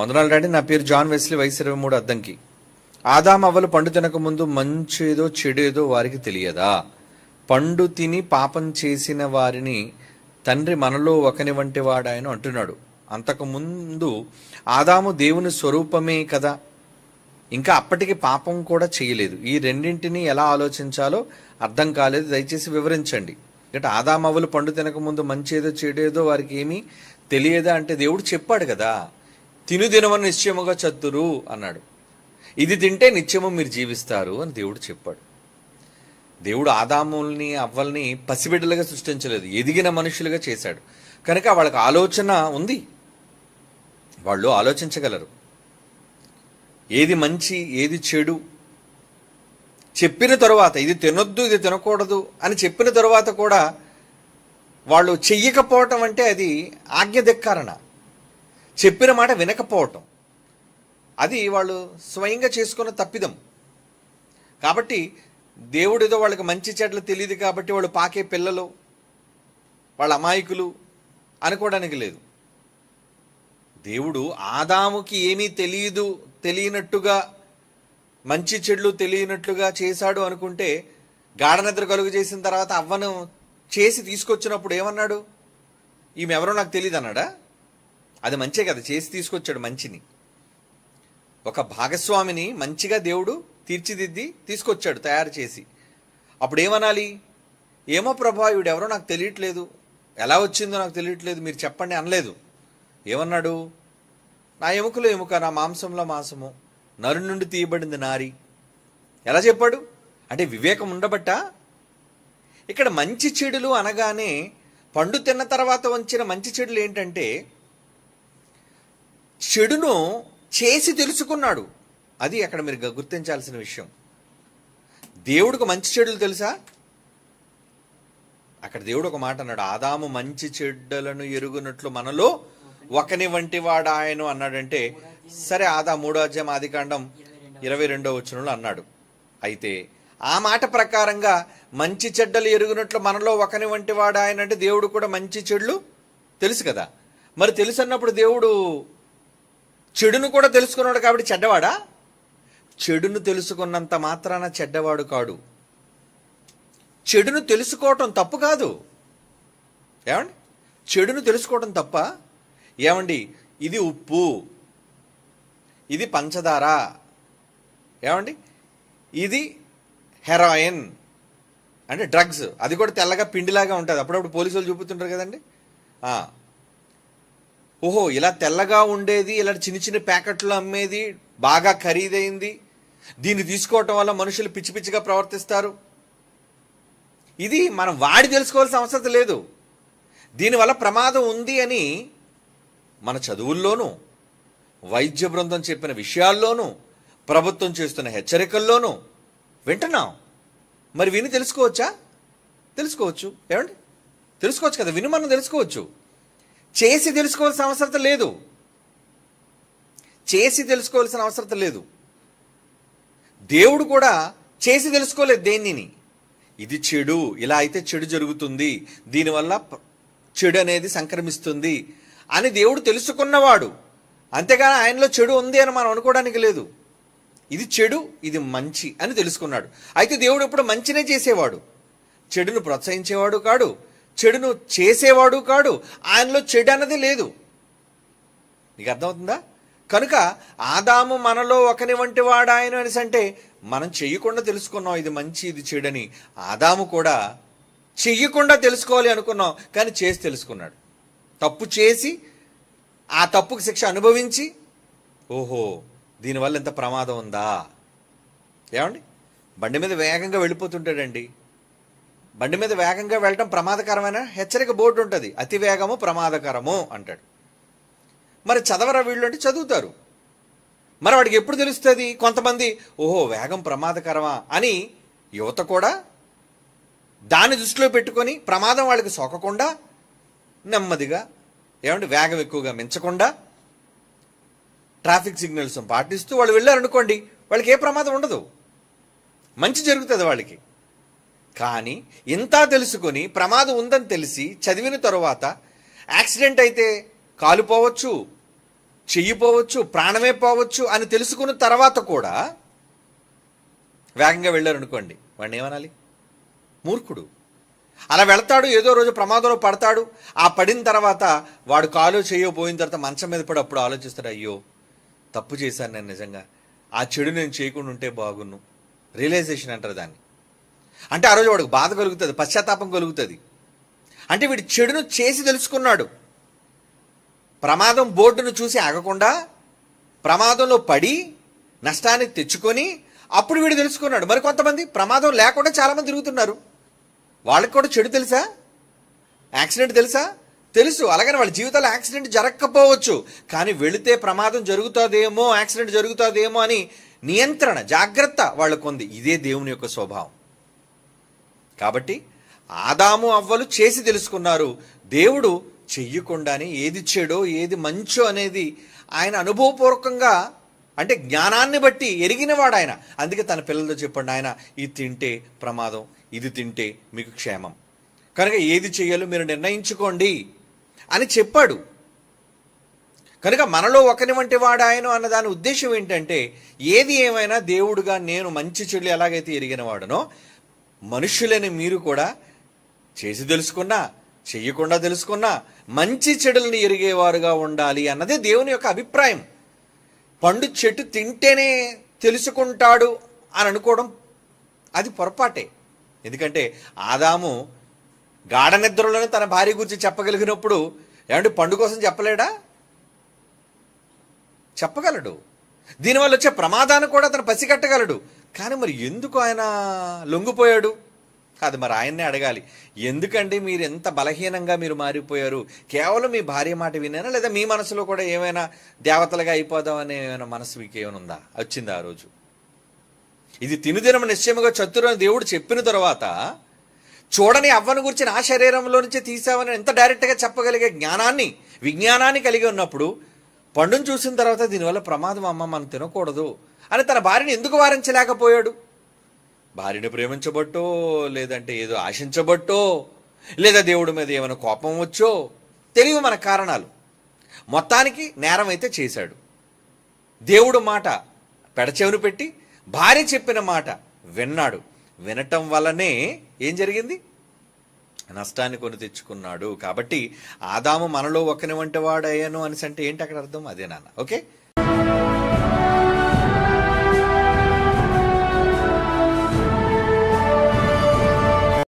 వందనాలు డాడీ నా పేరు జాన్ వెస్లీ వయసు ఇరవై మూడు అద్దంకి ఆదాం అవ్వలు పండు తినక ముందు మంచేదో చెడేదో వారికి తెలియదా పండు తిని పాపం చేసిన వారిని తండ్రి మనలో ఒకని వంటి వాడాయను అంటున్నాడు అంతకుముందు ఆదాము దేవుని స్వరూపమే కదా ఇంకా అప్పటికి పాపం కూడా చేయలేదు ఈ రెండింటిని ఎలా ఆలోచించాలో అర్థం కాలేదు దయచేసి వివరించండి అంటే ఆదామవులు పండు తినకముందు మంచేదో చెడేదో వారికి ఏమీ తెలియదా అంటే దేవుడు చెప్పాడు కదా తినుదినమని నిశ్చయముగా చద్దురు అన్నాడు ఇది తింటే నిత్యము మీరు జీవిస్తారు అని దేవుడు చెప్పాడు దేవుడు ఆదాముల్ని అవ్వల్ని పసిబిడ్డలుగా సృష్టించలేదు ఎదిగిన మనుషులుగా చేశాడు కనుక వాళ్ళకి ఆలోచన ఉంది వాళ్ళు ఆలోచించగలరు ఏది మంచి ఏది చెడు చెప్పిన తర్వాత ఇది తినొద్దు ఇది తినకూడదు అని చెప్పిన తర్వాత కూడా వాళ్ళు చెయ్యకపోవటం అంటే అది ఆజ్ఞ ధిక్కారణ చెప్పిన మాట వినకపోవటం అది వాళ్ళు స్వయంగా చేసుకున్న తప్పిదం కాబట్టి దేవుడిదో వాళ్ళకి మంచి చెడ్లు తెలియదు కాబట్టి వాళ్ళు పాకే పిల్లలు వాళ్ళ అమాయకులు అనుకోవడానికి లేదు దేవుడు ఆదాముకి ఏమీ తెలియదు తెలియనట్టుగా మంచి చెడ్లు తెలియనట్లుగా చేశాడు అనుకుంటే గాఢనిద్ర కలుగు చేసిన తర్వాత అవ్వను చేసి తీసుకొచ్చినప్పుడు ఏమన్నాడు ఈమె ఎవరో నాకు తెలియదు అన్నాడా అది మంచే కదా చేసి తీసుకొచ్చాడు మంచిని ఒక భాగస్వామిని మంచిగా దేవుడు తీర్చిదిద్ది తీసుకొచ్చాడు తయారు చేసి అప్పుడు ఏమనాలి ఏమో ప్రభా ఎవరో నాకు తెలియట్లేదు ఎలా వచ్చిందో నాకు తెలియట్లేదు మీరు చెప్పండి అనలేదు ఏమన్నాడు నా ఎముకలో ఎముక నా మాంసంలో మాంసము నరు నుండి తీయబడింది నారి ఎలా చెప్పాడు అంటే వివేకం ఉండబట్ట ఇక్కడ మంచి చెడులు అనగానే పండు తిన్న తర్వాత వచ్చిన మంచి చెడులు ఏంటంటే చెడును చేసి తెలుసుకున్నాడు అది అక్కడ మీరు గుర్తించాల్సిన విషయం దేవుడికి మంచి చెడులు తెలుసా అక్కడ దేవుడు ఒక మాట అన్నాడు ఆదాము మంచి చెడ్డలను ఎరుగునట్లు మనలో ఒకని వంటి వాడు ఆయన అన్నాడంటే సరే ఆదా మూడో అధ్యాయం ఆది కాండం ఇరవై రెండో వచనంలో అన్నాడు అయితే ఆ మాట ప్రకారంగా మంచి చెడ్డలు ఎరుగునట్లు మనలో ఒకని వంటి వాడు ఆయన అంటే దేవుడు కూడా మంచి చెడ్లు తెలుసు కదా మరి తెలుసు అన్నప్పుడు దేవుడు చెడును కూడా తెలుసుకున్నాడు కాబట్టి చెడ్డవాడా చెడును తెలుసుకున్నంత మాత్రాన చెడ్డవాడు కాడు చెడును తెలుసుకోవటం తప్పు కాదు ఏమండి చెడును తెలుసుకోవటం తప్ప ఏమండి ఇది ఉప్పు ఇది పంచదార ఏమండి ఇది హెరాయిన్ అంటే డ్రగ్స్ అది కూడా తెల్లగా పిండిలాగా ఉంటుంది అప్పుడప్పుడు పోలీసులు చూపుతుంటారు కదండి ఓహో ఇలా తెల్లగా ఉండేది ఇలా చిన్న చిన్న ప్యాకెట్లు అమ్మేది బాగా ఖరీదైంది దీన్ని తీసుకోవటం వల్ల మనుషులు పిచ్చి పిచ్చిగా ప్రవర్తిస్తారు ఇది మనం వాడి తెలుసుకోవాల్సిన అవసరం లేదు దీనివల్ల ప్రమాదం ఉంది అని మన చదువుల్లోనూ వైద్య బృందం చెప్పిన విషయాల్లోనూ ప్రభుత్వం చేస్తున్న హెచ్చరికల్లోనూ వింటున్నాం మరి విని తెలుసుకోవచ్చా తెలుసుకోవచ్చు ఏమండి తెలుసుకోవచ్చు కదా విని మనం తెలుసుకోవచ్చు చేసి తెలుసుకోవాల్సిన అవసరం లేదు చేసి తెలుసుకోవాల్సిన అవసరం లేదు దేవుడు కూడా చేసి తెలుసుకోలేదు దేనిని ఇది చెడు ఇలా అయితే చెడు జరుగుతుంది దీనివల్ల చెడు అనేది సంక్రమిస్తుంది అని దేవుడు తెలుసుకున్నవాడు అంతేగాని ఆయనలో చెడు ఉంది అని మనం అనుకోవడానికి లేదు ఇది చెడు ఇది మంచి అని తెలుసుకున్నాడు అయితే దేవుడు ఇప్పుడు మంచినే చేసేవాడు చెడును ప్రోత్సహించేవాడు కాడు చెడును చేసేవాడు కాడు ఆయనలో చెడు అన్నది లేదు నీకు అర్థమవుతుందా కనుక ఆదాము మనలో ఒకని వంటి ఆయన అనేసి అంటే మనం చెయ్యకుండా తెలుసుకున్నాం ఇది మంచి ఇది చెడని ఆదాము కూడా చెయ్యకుండా తెలుసుకోవాలి అనుకున్నాం కానీ చేసి తెలుసుకున్నాడు తప్పు చేసి ఆ తప్పుకు శిక్ష అనుభవించి ఓహో దీనివల్ల ఎంత ప్రమాదం ఉందా ఏమండి బండి మీద వేగంగా వెళ్ళిపోతుంటాడండి బండి మీద వేగంగా వెళ్ళటం ప్రమాదకరమైన హెచ్చరిక బోర్డు ఉంటుంది అతి వేగము ప్రమాదకరము అంటాడు మరి చదవరా వీళ్ళు అంటే చదువుతారు మరి వాడికి ఎప్పుడు తెలుస్తుంది కొంతమంది ఓహో వేగం ప్రమాదకరమా అని యువత కూడా దాన్ని దృష్టిలో పెట్టుకొని ప్రమాదం వాళ్ళకి సోకకుండా నెమ్మదిగా ఏమంటే వేగం ఎక్కువగా మించకుండా ట్రాఫిక్ సిగ్నల్స్ పాటిస్తూ వాళ్ళు వెళ్ళారనుకోండి వాళ్ళకి ఏ ప్రమాదం ఉండదు మంచి జరుగుతుంది వాళ్ళకి కానీ ఇంత తెలుసుకొని ప్రమాదం ఉందని తెలిసి చదివిన తరువాత యాక్సిడెంట్ అయితే కాలుపోవచ్చు చెయ్యిపోవచ్చు ప్రాణమే పోవచ్చు అని తెలుసుకున్న తర్వాత కూడా వేగంగా వెళ్ళారనుకోండి వాడిని ఏమనాలి మూర్ఖుడు అలా వెళతాడు ఏదో రోజు ప్రమాదంలో పడతాడు ఆ పడిన తర్వాత వాడు కాలు చేయో పోయిన తర్వాత మంచం మీద పడి అప్పుడు ఆలోచిస్తాడు అయ్యో తప్పు చేశాను నేను నిజంగా ఆ చెడు నేను చేయకుండా ఉంటే బాగున్ను రియలైజేషన్ అంటారు దాన్ని అంటే ఆ రోజు వాడికి బాధ కలుగుతుంది పశ్చాత్తాపం కలుగుతుంది అంటే వీడు చెడును చేసి తెలుసుకున్నాడు ప్రమాదం బోర్డును చూసి ఆగకుండా ప్రమాదంలో పడి నష్టాన్ని తెచ్చుకొని అప్పుడు వీడు తెలుసుకున్నాడు మరి కొంతమంది ప్రమాదం లేకుండా చాలామంది తిరుగుతున్నారు వాళ్ళకి కూడా చెడు తెలుసా యాక్సిడెంట్ తెలుసా తెలుసు అలాగని వాళ్ళ జీవితాల్లో యాక్సిడెంట్ జరగకపోవచ్చు కానీ వెళితే ప్రమాదం జరుగుతుందేమో యాక్సిడెంట్ జరుగుతుందేమో అని నియంత్రణ జాగ్రత్త వాళ్ళకు ఉంది ఇదే దేవుని యొక్క స్వభావం కాబట్టి ఆదాము అవ్వలు చేసి తెలుసుకున్నారు దేవుడు చెయ్యకుండానే ఏది చెడో ఏది మంచో అనేది ఆయన అనుభవపూర్వకంగా అంటే జ్ఞానాన్ని బట్టి ఎరిగినవాడు ఆయన అందుకే తన పిల్లలతో చెప్పండి ఆయన ఇది తింటే ప్రమాదం ఇది తింటే మీకు క్షేమం కనుక ఏది చేయాలో మీరు నిర్ణయించుకోండి అని చెప్పాడు కనుక మనలో ఒకని వంటి వాడాయను అన్న దాని ఉద్దేశం ఏంటంటే ఏది ఏమైనా దేవుడుగా నేను మంచి చెడు ఎలాగైతే ఎరిగిన వాడనో మనుష్యులని మీరు కూడా చేసి తెలుసుకున్నా చెయ్యకుండా తెలుసుకున్నా మంచి చెడులను ఎరిగేవారుగా ఉండాలి అన్నదే దేవుని యొక్క అభిప్రాయం పండు చెట్టు తింటేనే తెలుసుకుంటాడు అని అనుకోవడం అది పొరపాటే ఎందుకంటే ఆదాము గాఢ నిద్రలోనే తన భార్య గురించి చెప్పగలిగినప్పుడు ఏమంటే పండు కోసం చెప్పలేడా చెప్పగలడు దీనివల్ల వచ్చే ప్రమాదాన్ని కూడా అతను పసిగట్టగలడు కానీ మరి ఎందుకు ఆయన లొంగిపోయాడు అది మరి ఆయన్నే అడగాలి ఎందుకండి మీరు ఎంత బలహీనంగా మీరు మారిపోయారు కేవలం మీ భార్య మాట వినేనా లేదా మీ మనసులో కూడా ఏమైనా దేవతలుగా అయిపోదాం అనే ఏమైనా మనసు మీకు ఏమైనా ఉందా వచ్చింది ఆ రోజు ఇది తినుదినం నిశ్చయముగా చతురు దేవుడు చెప్పిన తర్వాత చూడని అవ్వను గురించి నా శరీరంలో నుంచి తీసావని ఎంత డైరెక్ట్గా చెప్పగలిగే జ్ఞానాన్ని విజ్ఞానాన్ని కలిగి ఉన్నప్పుడు పండును చూసిన తర్వాత దీనివల్ల ప్రమాదం అమ్మ మనం తినకూడదు అని తన భార్యను ఎందుకు వారించలేకపోయాడు భార్యను ప్రేమించబట్టో లేదంటే ఏదో ఆశించబట్టో లేదా దేవుడి మీద ఏమైనా కోపం వచ్చో తెలియవు మన కారణాలు మొత్తానికి నేరం అయితే చేశాడు దేవుడు మాట పెడచెవును పెట్టి భార్య చెప్పిన మాట విన్నాడు వినటం వల్లనే ఏం జరిగింది నష్టాన్ని కొని తెచ్చుకున్నాడు కాబట్టి ఆదాము మనలో ఒకని వంటి వాడయ్యాను అనేసి అంటే ఏంటి అక్కడ అర్థం అదే నాన్న ఓకే